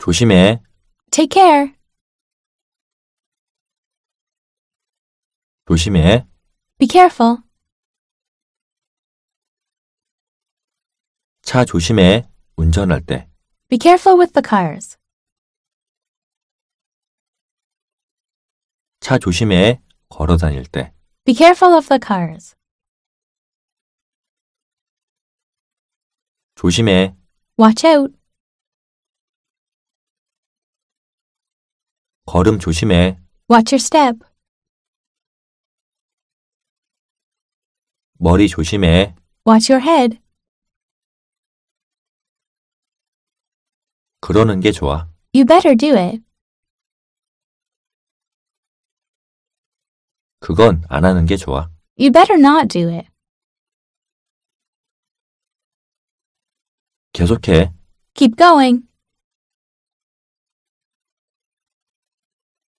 조심해. Take care. 조심해. Be careful. 차 조심해. 운전할 때. Be careful with the cars. 차 조심해. 걸어 다닐 때. Be careful of the cars. 조심해. Watch out. 걸음 조심해. Watch your step. 머리 조심해. Watch your head. 그러는 게 좋아. You better do it. 그건 안 하는 게 좋아. You better not do it. 계속해. Keep going.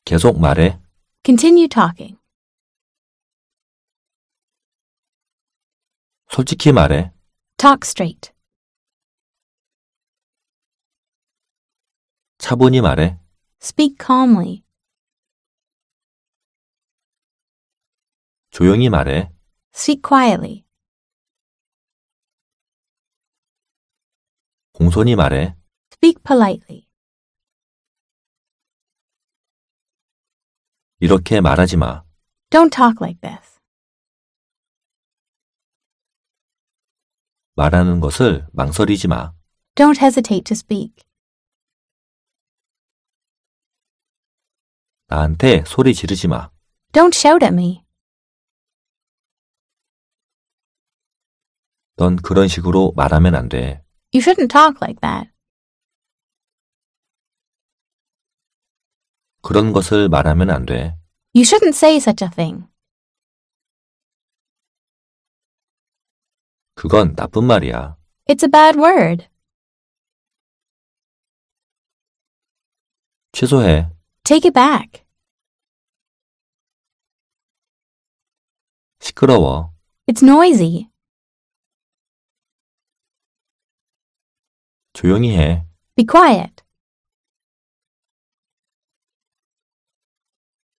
계속 말해. Continue talking. 솔직히 말해. Talk straight. 차분히 말해. Speak calmly. 조용히 말해. Speak quietly. 공손히 말해. Speak politely. 이렇게 말하지 마. Don't talk like this. 말하는 것을 망설이지 마. Don't hesitate to speak. 나한테 소리 지르지 마. Don't shout at me. 넌 그런 식으로 말하면 안 돼. You shouldn't talk like that. 그런 것을 말하면 안 돼. You shouldn't say such a thing. 그건 나쁜 말이야. It's a bad word. 취소해. Take it back. 시끄러워. It's noisy. 조용히 해. Be quiet.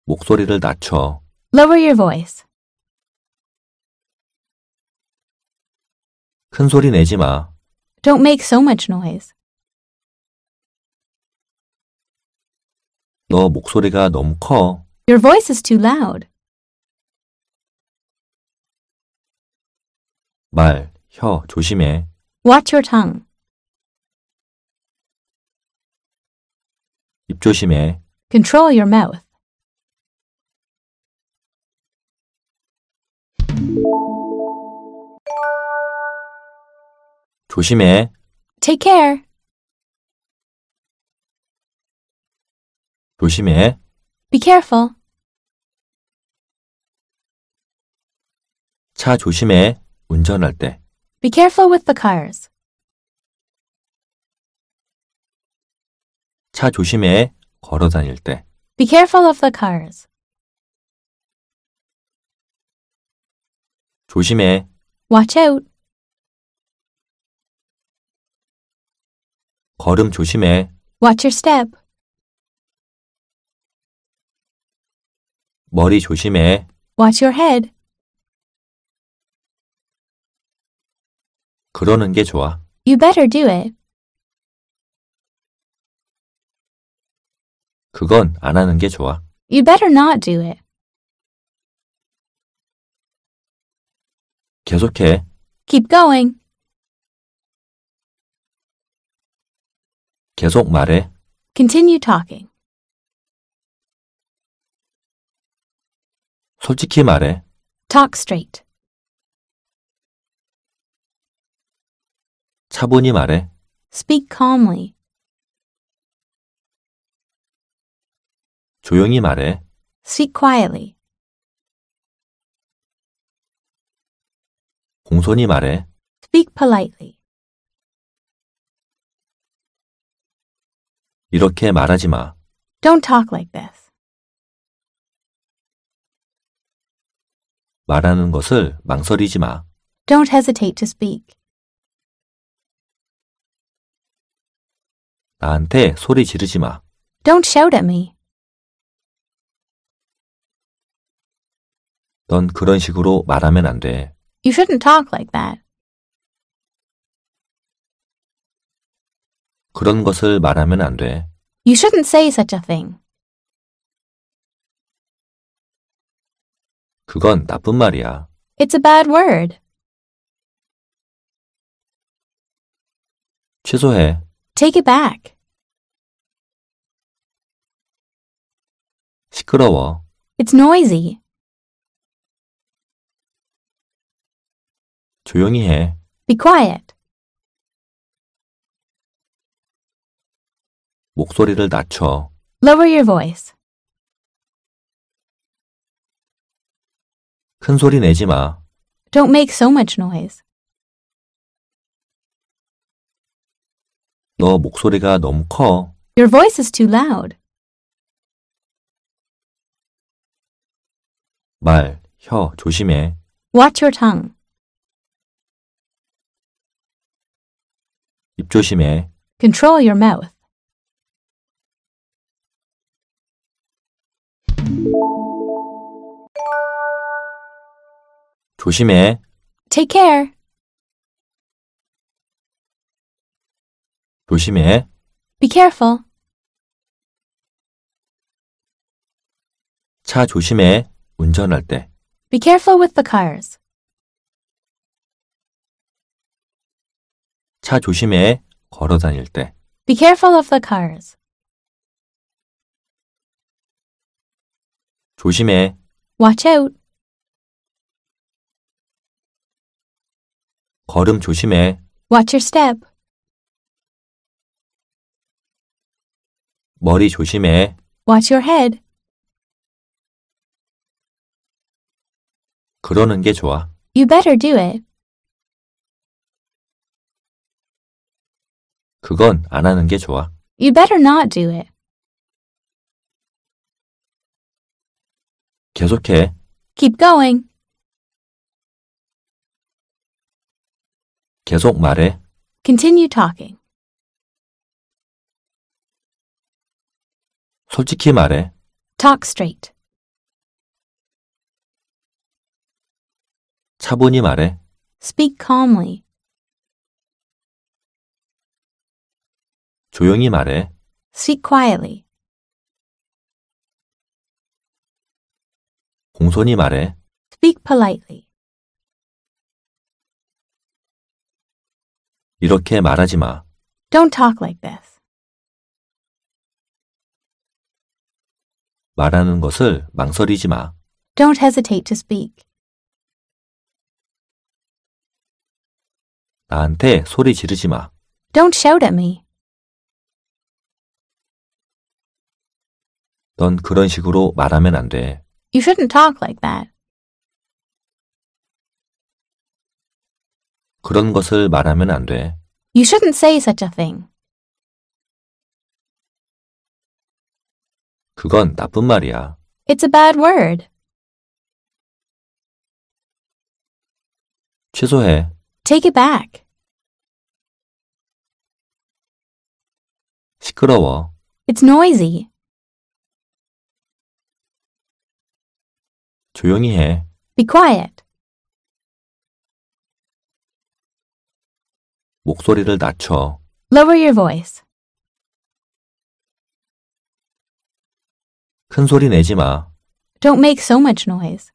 목소리를 낮춰. Lower your voice. 큰 소리 내지 마. Don't make so much noise. 너 목소리가 너무 커. Your voice is too loud. 말, 혀, 조심해. Watch your tongue. 입 조심해. Control your mouth. 조심해. Take care. 조심해. Be careful. 차 조심해. 운전할 때. Be careful with the cars. 차 조심해. 걸어 다닐 때. Be careful of the cars. 조심해. Watch out. 걸음 조심해. Watch your step. 머리 조심해. Watch your head. 그러는 게 좋아. You better do it. 그건 안 하는 게 좋아. You better not do it. 계속해. Keep going. 계속 말해. Continue talking. 솔직히 말해. Talk straight. 차분히 말해. Speak calmly. 조용히 말해. Speak quietly. 공손히 말해. Speak politely. 이렇게 말하지 마. Don't talk like this. 말하는 것을 망설이지 마. Don't hesitate to speak. 나한테 소리 지르지 마. Don't shout at me. 넌 그런 식으로 말하면 안 돼. You shouldn't talk like that. 그런 것을 말하면 안 돼. You shouldn't say such a thing. 그건 나쁜 말이야. It's a bad word. 취소해. Take it back. 시끄러워. It's noisy. 조용히 해. Be quiet. 목소리를 낮춰. Lower your voice. 큰 소리 내지 마. Don't make so much noise. 너 목소리가 너무 커. Your voice is too loud. 말, 혀, 조심해. Watch your tongue. 입 조심해. Control your mouth. 조심해. Take care. 조심해. Be careful. 차 조심해. 운전할 때. Be careful with the cars. 차 조심해. 걸어 다닐 때. Be careful of the cars. 조심해. Watch out. 걸음 조심해. Watch your step. 머리 조심해. Watch your head. 그러는 게 좋아. You better do it. 그건 안 하는 게 좋아. You better not do it. 계속해. Keep going. 계속 말해. Continue talking. 솔직히 말해. Talk straight. 차분히 말해. Speak calmly. 조용히 말해. Speak quietly. 공손히 말해. Speak politely. 이렇게 말하지 마. Don't talk like this. 말하는 것을 망설이지 마. Don't hesitate to speak. 나한테 소리 지르지 마. Don't shout at me. 넌 그런 식으로 말하면 안 돼. You shouldn't talk like that. 그런 것을 말하면 안 돼. You shouldn't say such a thing. 그건 나쁜 말이야. It's a bad word. 취소해. Take it back. 시끄러워. It's noisy. 조용히 해. Be quiet. 목소리를 낮춰. Lower your voice. 큰 소리 내지 마. Don't make so much noise.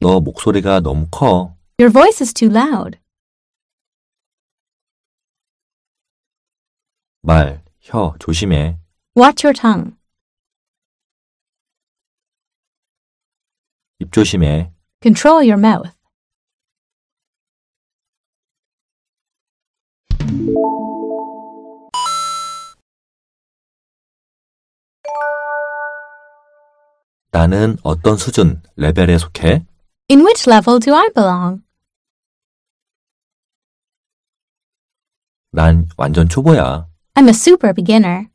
너 목소리가 너무 커. Your voice is too loud. 말, 혀, 조심해. Watch your tongue. 입 조심해. Control your mouth. 나는 어떤 수준, 레벨에 속해? In which level do I belong? 난 완전 초보야. I'm a super beginner.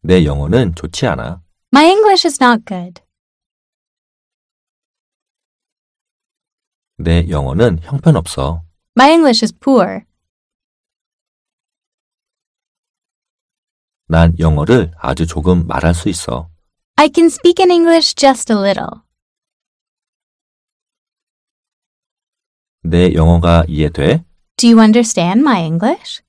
내 영어는 좋지 않아. My English is not good. 내 영어는 형편없어. My English is poor. 난 영어를 아주 조금 말할 수 있어. I can speak in English just a little. 내 영어가 이해돼? Do you understand my English?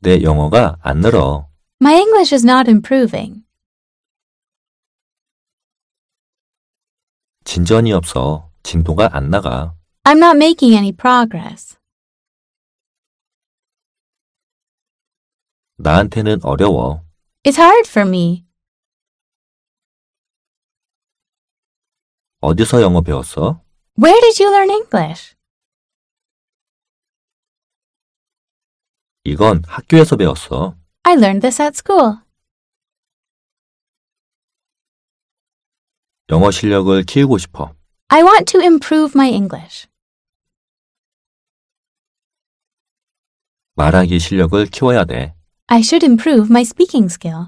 내 영어가 안 늘어. My English is not improving. 진전이 없어. 진도가 안 나가. I'm not making any progress. 나한테는 어려워. It's hard for me. 어디서 영어 배웠어? Where did you learn English? 이건 학교에서 배웠어. I learned this at school. 영어 실력을 키우고 싶어. I want to improve my English. 말하기 실력을 키워야 돼. I should improve my speaking skill.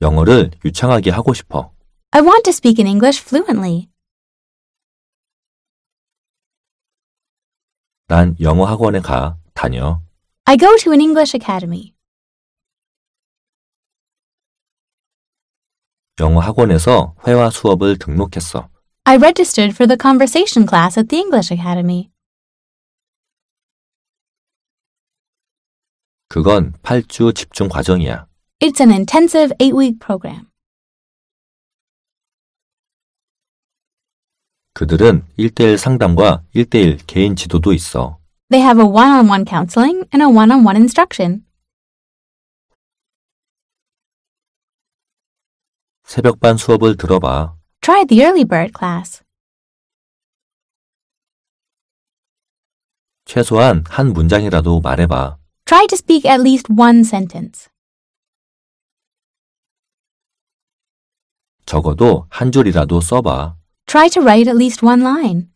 영어를 유창하게 하고 싶어. I want to speak in English fluently. 난 영어 학원에 가, 다녀. I go to an English academy. 영어 학원에서 회화 수업을 등록했어. I registered for the conversation class at the English academy. 그건 8주 집중 과정이야. It's an intensive 8-week program. 그들은 1대1 상담과 1대1 개인 지도도 있어. They have a one-on-one counseling and a one-on-one instruction. 새벽반 수업을 들어봐. Try the early bird class. 최소한 한 문장이라도 말해봐. Try to speak at least one sentence. 적어도 한 줄이라도 써봐. Try to write at least one line.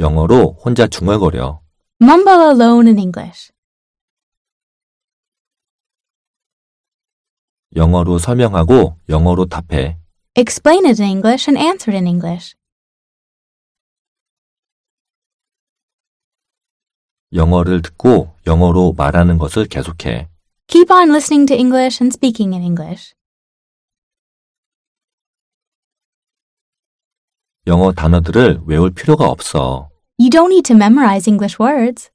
영어로 혼자 중얼거려. Mumble alone in English. 영어로 설명하고 영어로 답해. Explain it in English and answer it in English. 영어를 듣고 영어로 말하는 것을 계속해. Keep on listening to English and speaking in English. 영어 단어들을 외울 필요가 없어. You don't need to memorize English words.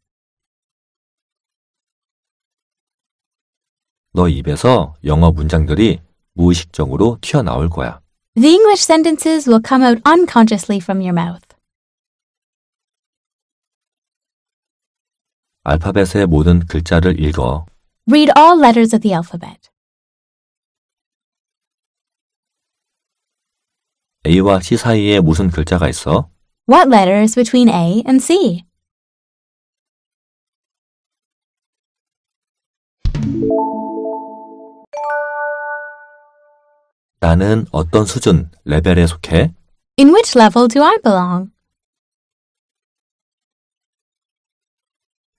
너 입에서 영어 문장들이 무의식적으로 튀어나올 거야. The English sentences will come out unconsciously from your mouth. 알파벳의 모든 글자를 읽어. Read all letters of the alphabet. A와 C 사이에 무슨 글자가 있어? What letters between A and C? 나는 어떤 수준, 레벨에 속해? In which level do I belong?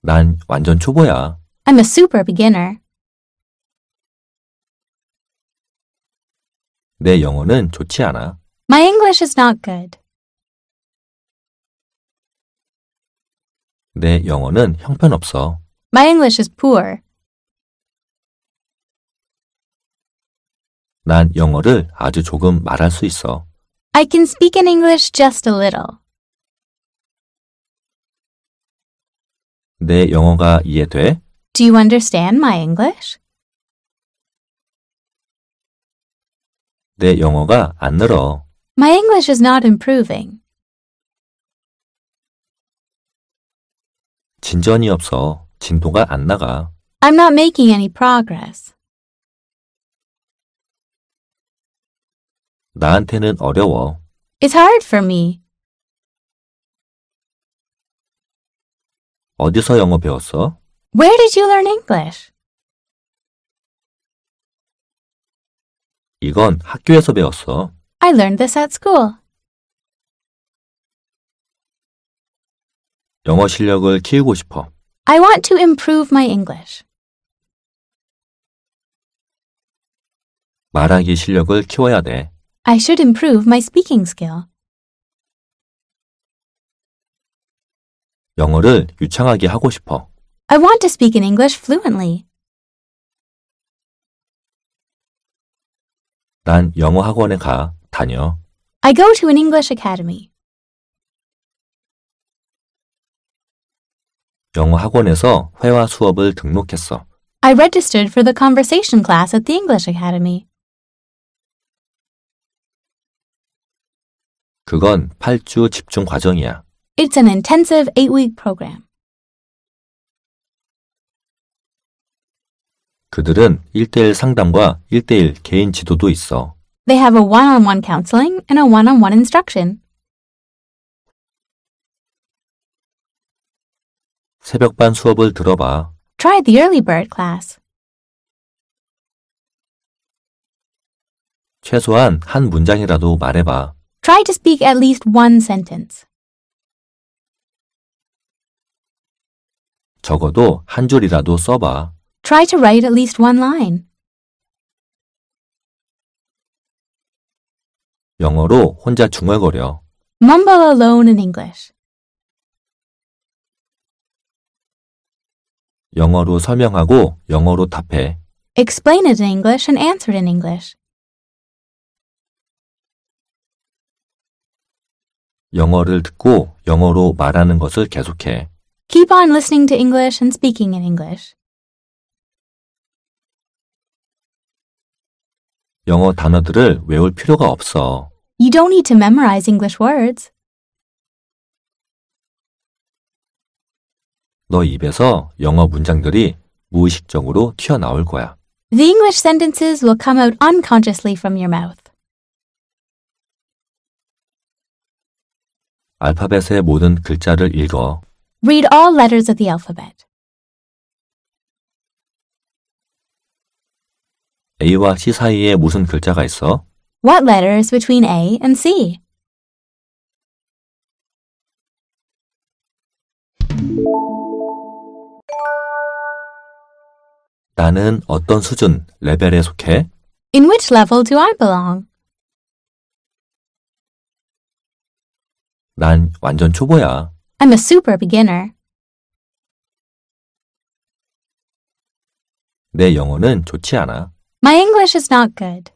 난 완전 초보야. I'm a super beginner. 내 영어는 좋지 않아. My English is not good. 내 영어는 형편없어. My English is poor. 난 영어를 아주 조금 말할 수 있어. I can speak in English just a little. 내 영어가 이해돼? Do you understand my English? 내 영어가 안 늘어. My English is not improving. 진전이 없어. 진도가 안 나가. I'm not making any progress. 나한테는 어려워. It's hard for me. 어디서 영어 배웠어? Where did you learn English? 이건 학교에서 배웠어. I learned this at school. 영어 실력을 키우고 싶어. I want to improve my English. 말하기 실력을 키워야 돼. I should improve my speaking skill. 영어를 유창하게 하고 싶어. I want to speak in English fluently. 난 영어 학원에 가 다녀. I go to an English academy. 영어 학원에서 회화 수업을 등록했어. I registered for the conversation class at the English academy. 그건 8주 집중 과정이야. It's an intensive eight week program. 그들은 1대1 상담과 1대1 개인 지도도 있어. They have a one on one counseling and a one on one instruction. 새벽반 수업을 들어봐. Try the early bird class. 최소한 한 문장이라도 말해봐. Try to speak at least one sentence. 적어도 한 줄이라도 써봐. Try to write at least one line. 영어로 혼자 중얼거려. Mumble alone in English. 영어로 설명하고 영어로 답해. Explain it in English and answer it in English. 영어를 듣고 영어로 말하는 것을 계속해. Keep on listening to English and speaking in English. 영어 단어들을 외울 필요가 없어. You don't need to memorize English words. 너 입에서 영어 문장들이 무의식적으로 튀어나올 거야. The English sentences will come out unconsciously from your mouth. 알파벳의 모든 글자를 읽어. Read all letters of the alphabet. A와 C 사이에 무슨 글자가 있어? What letter is between A and C? 나는 어떤 수준, 레벨에 속해? In which level do I belong? 난 완전 초보야. I'm a super beginner. 내 영어는 좋지 않아. My English is not good.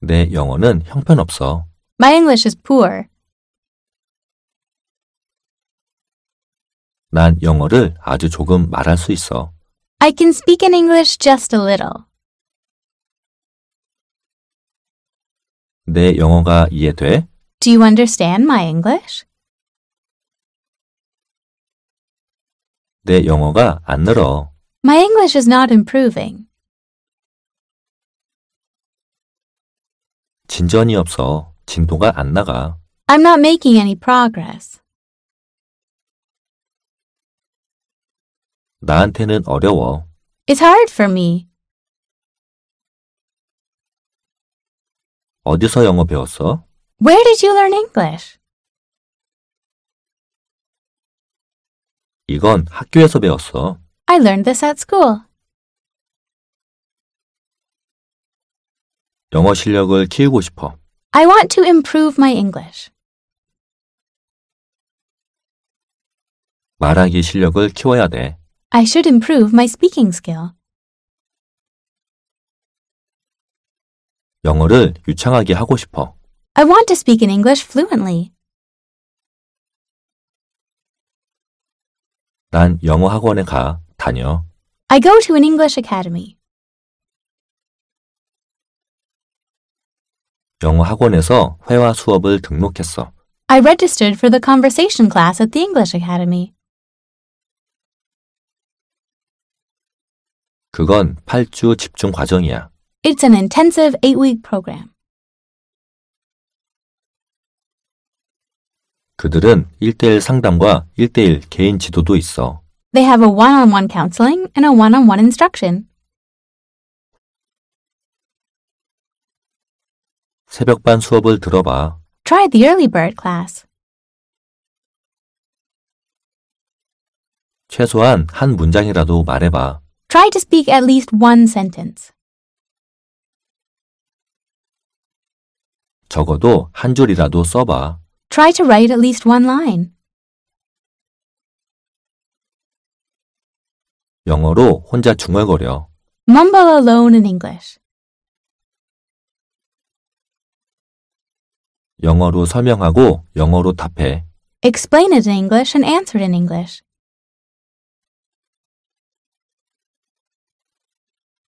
내 영어는 형편없어. My English is poor. 난 영어를 아주 조금 말할 수 있어. I can speak in English just a little. 내 영어가 이해돼? Do you understand my English? 내 영어가 안 늘어. My English is not improving. 진전이 없어. 진도가 안 나가. I'm not making any progress. 나한테는 어려워. It's hard for me. 어디서 영어 배웠어? Where did you learn English? 이건 학교에서 배웠어. I learned this at school. 영어 실력을 키우고 싶어. I want to improve my English. 말하기 실력을 키워야 돼. I should improve my speaking skill. 영어를 유창하게 하고 싶어. I want to speak in English fluently. 난 영어 학원에 가, 다녀. I go to an English academy. 영어 학원에서 회화 수업을 등록했어. I registered for the conversation class at the English academy. 그건 8주 집중 과정이야. It's an intensive 8-week program. 그들은 1대1 상담과 1대1 개인 지도도 있어. They have a one-on-one counseling and a one-on-one instruction. 새벽반 수업을 들어봐. Try the early bird class. 최소한 한 문장이라도 말해봐. Try to speak at least one sentence. 적어도 한 줄이라도 써봐. Try to write at least one line. 영어로 혼자 중얼거려. Mumble alone in English. 영어로 설명하고 영어로 답해. Explain it in English and answer it in English.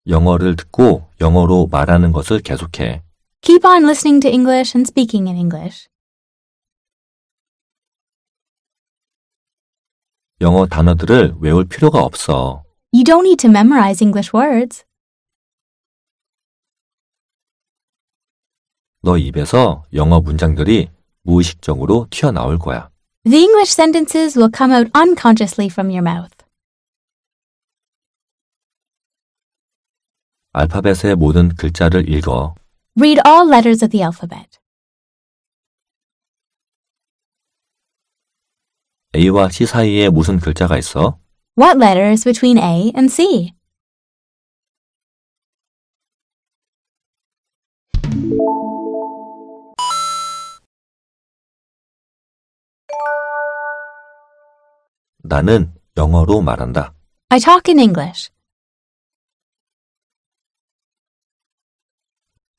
영어를 듣고 영어로 말하는 것을 계속해. Keep on listening to English and speaking in English. 영어 단어들을 외울 필요가 없어. You don't need to memorize English words. 너 입에서 영어 문장들이 무의식적으로 튀어나올 거야. The English sentences will come out unconsciously from your mouth. 알파벳의 모든 글자를 읽어. Read all letters of the alphabet. A와 C 사이에 무슨 글자가 있어? What letter is between A and C? 나는 영어로 말한다. I talk in English.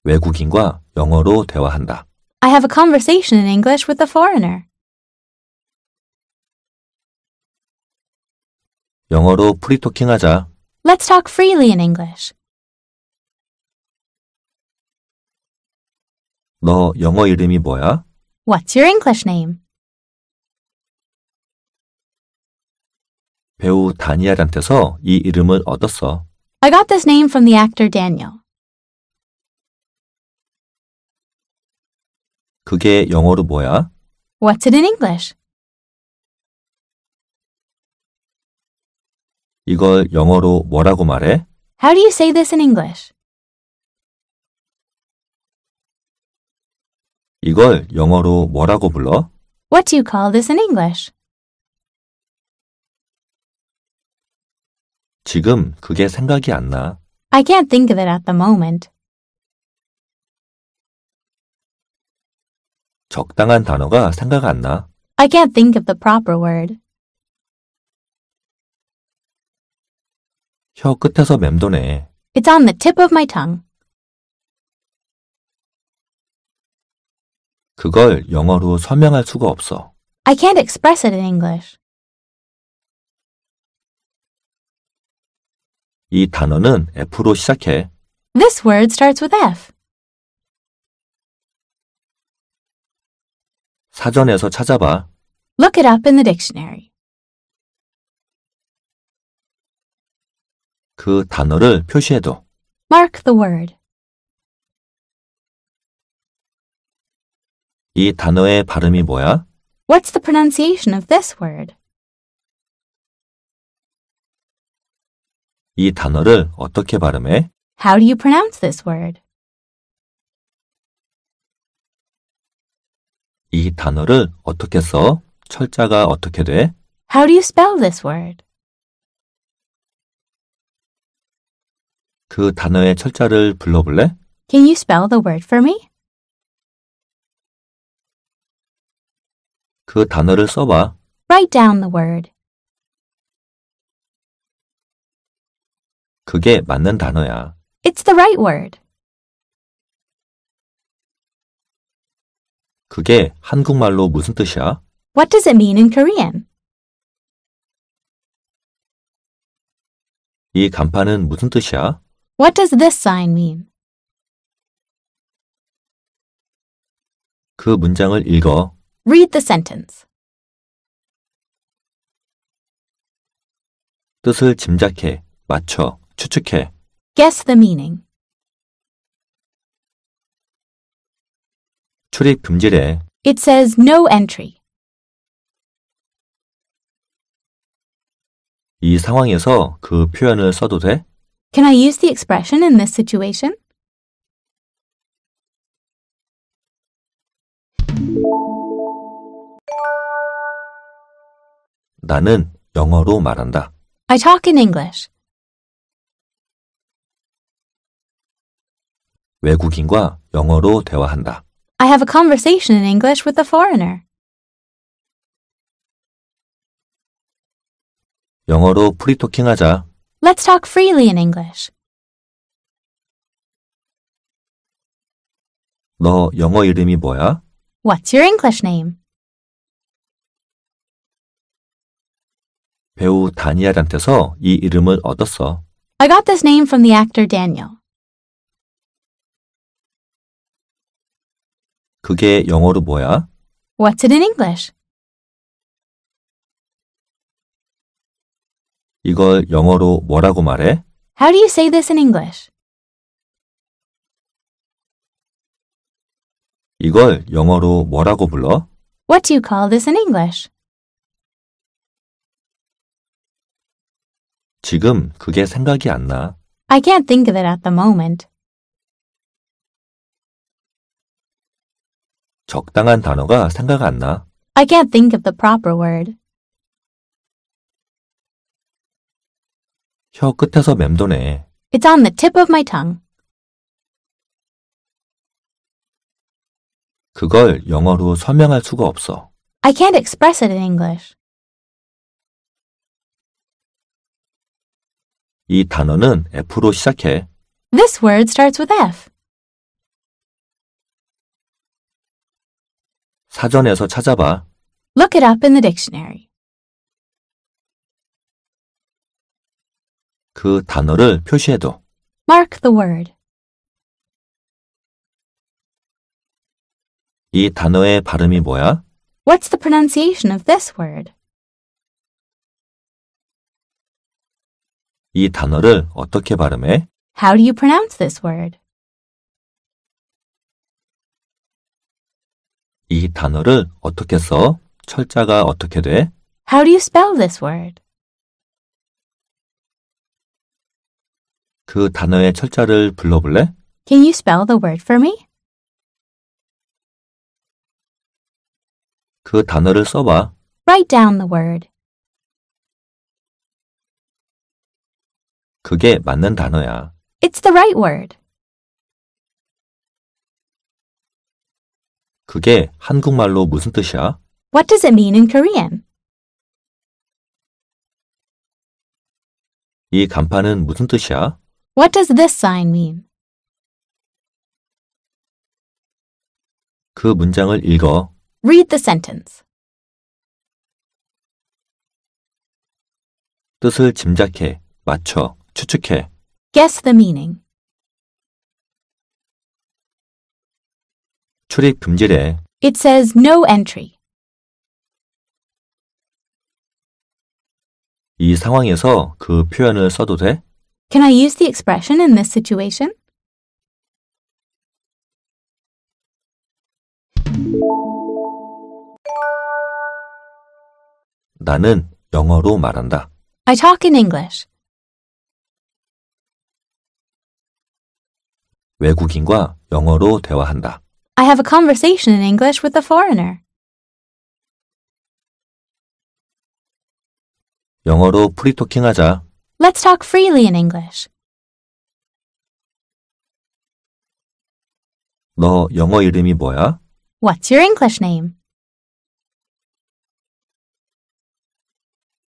외국인과 영어로 대화한다. I have a conversation in English with a foreigner. 영어로 프리토킹하자 하자. Let's talk freely in English. 너 영어 이름이 뭐야? What's your English name? 배우 다니엘한테서 이 이름을 얻었어. I got this name from the actor Daniel. 그게 영어로 뭐야? What's it in English? 이걸 영어로 뭐라고 말해? How do you say this in English? 이걸 영어로 뭐라고 불러? What do you call this in English? 지금 그게 생각이 안 나. I can't think of it at the moment. 적당한 단어가 생각 안 나. I can't think of the proper word. 혀 끝에서 맴도네. It's on the tip of my tongue. 그걸 영어로 설명할 수가 없어. I can't express it in English. 이 단어는 F로 시작해. This word starts with F. 사전에서 찾아봐. Look it up in the dictionary. 그 단어를 표시해도 Mark the word. 이 단어의 발음이 뭐야? What's the pronunciation of this word? 이 단어를 어떻게 발음해? How do you pronounce this word? 이 단어를 어떻게 써? 철자가 어떻게 돼? How do you spell this word? 그 단어의 철자를 불러볼래? Can you spell the word for me? 그 단어를 써봐. Write down the word. 그게 맞는 단어야. It's the right word. 그게 한국말로 무슨 뜻이야? What does it mean in Korean? 이 간판은 무슨 뜻이야? What does this sign mean? 그 문장을 읽어. Read the sentence. 뜻을 짐작해, 맞춰, 추측해. Guess the meaning. 출입 금지래. It says no entry. 이 상황에서 그 표현을 써도 돼? Can I use the expression in this situation? 나는 영어로 말한다. I talk in English. 외국인과 영어로 대화한다. I have a conversation in English with a foreigner. 영어로 프리토킹하자. Let's talk freely in English. 너 영어 이름이 뭐야? What's your English name? 배우 다니엘한테서 이 이름을 얻었어. I got this name from the actor Daniel. 그게 영어로 뭐야? What's it in English? 이걸 영어로 뭐라고 말해? How do you say this in English? 이걸 영어로 뭐라고 불러? What do you call this in English? 지금 그게 생각이 안 나. I can't think of it at the moment. 적당한 단어가 생각 안 나. I can't think of the proper word. 혀 끝에서 맴도네. It's on the tip of my tongue. 그걸 영어로 설명할 수가 없어. I can't express it in English. 이 단어는 F로 시작해. This word starts with F. 사전에서 찾아봐. Look it up in the dictionary. 그 단어를 표시해도 Mark the word. 이 단어의 발음이 뭐야? What's the pronunciation of this word? 이 단어를 어떻게 발음해? How do you pronounce this word? 이 단어를 어떻게 써? 철자가 어떻게 돼? How do you spell this word? 그 단어의 철자를 불러볼래? Can you spell the word for me? 그 단어를 써봐. Write down the word. 그게 맞는 단어야. It's the right word. 그게 한국말로 무슨 뜻이야? What does it mean in Korean? 이 간판은 무슨 뜻이야? What does this sign mean? 그 문장을 읽어. Read the sentence. 뜻을 짐작해, 맞춰, 추측해. Guess the meaning. 출입 금지래. It says no entry. 이 상황에서 그 표현을 써도 돼? Can I use the expression in this situation? 나는 영어로 말한다. I talk in English. 외국인과 영어로 대화한다. I have a conversation in English with a foreigner. 영어로 프리토킹하자. Let's talk freely in English. 너 영어 이름이 뭐야? What's your English name?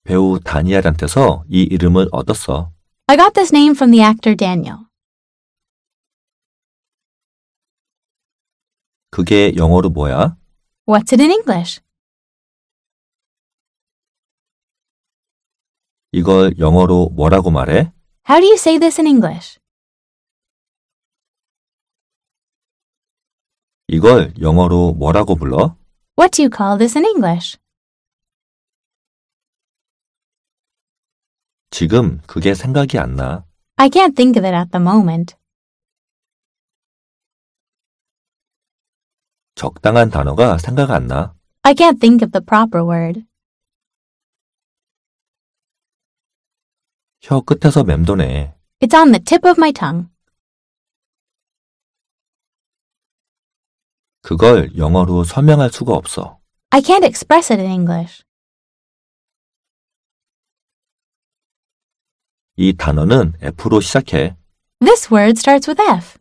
배우 다니엘한테서 이 이름을 얻었어. I got this name from the actor Daniel. 그게 영어로 뭐야? What's it in English? 이걸 영어로 뭐라고 말해? How do you say this in English? 이걸 영어로 뭐라고 불러? What do you call this in English? 지금 그게 생각이 안 나. I can't think of it at the moment. 적당한 단어가 생각 안 나. I can't think of the proper word. 혀 끝에서 맴도네. It's on the tip of my tongue. 그걸 영어로 설명할 수가 없어. I can't express it in English. 이 단어는 F로 시작해. This word starts with F.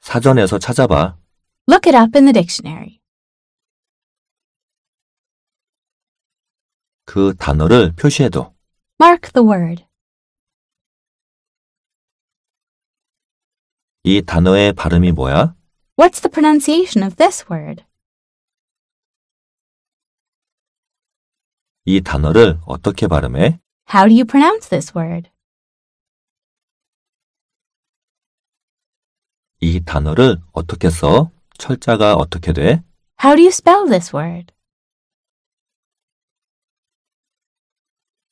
사전에서 찾아봐. Look it up in the dictionary. 그 단어를 표시해도 Mark the word. 이 단어의 발음이 뭐야? What's the pronunciation of this word? 이 단어를 어떻게 발음해? How do you pronounce this word? 이 단어를 어떻게 써? 철자가 어떻게 돼? How do you spell this word?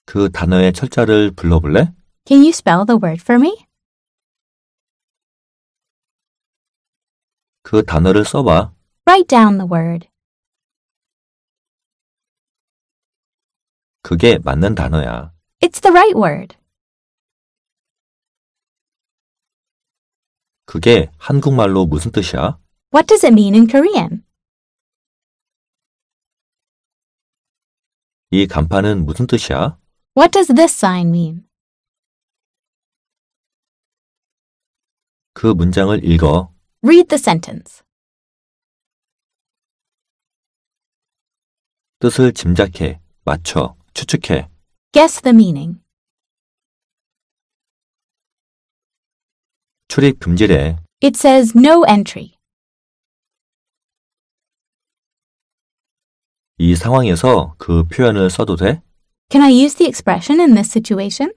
그 단어의 철자를 불러볼래? Can you spell the word for me? 그 단어를 써봐. Write down the word. 그게 맞는 단어야. It's the right word. 그게 한국말로 무슨 뜻이야? What does it mean in Korean? 이 간판은 무슨 뜻이야? What does this sign mean? 그 문장을 읽어. Read the sentence. 뜻을 짐작해, 맞춰, 추측해. Guess the meaning. 출입 금지래. It says no entry. 이 상황에서 그 표현을 써도 돼? Can I use the expression in this situation?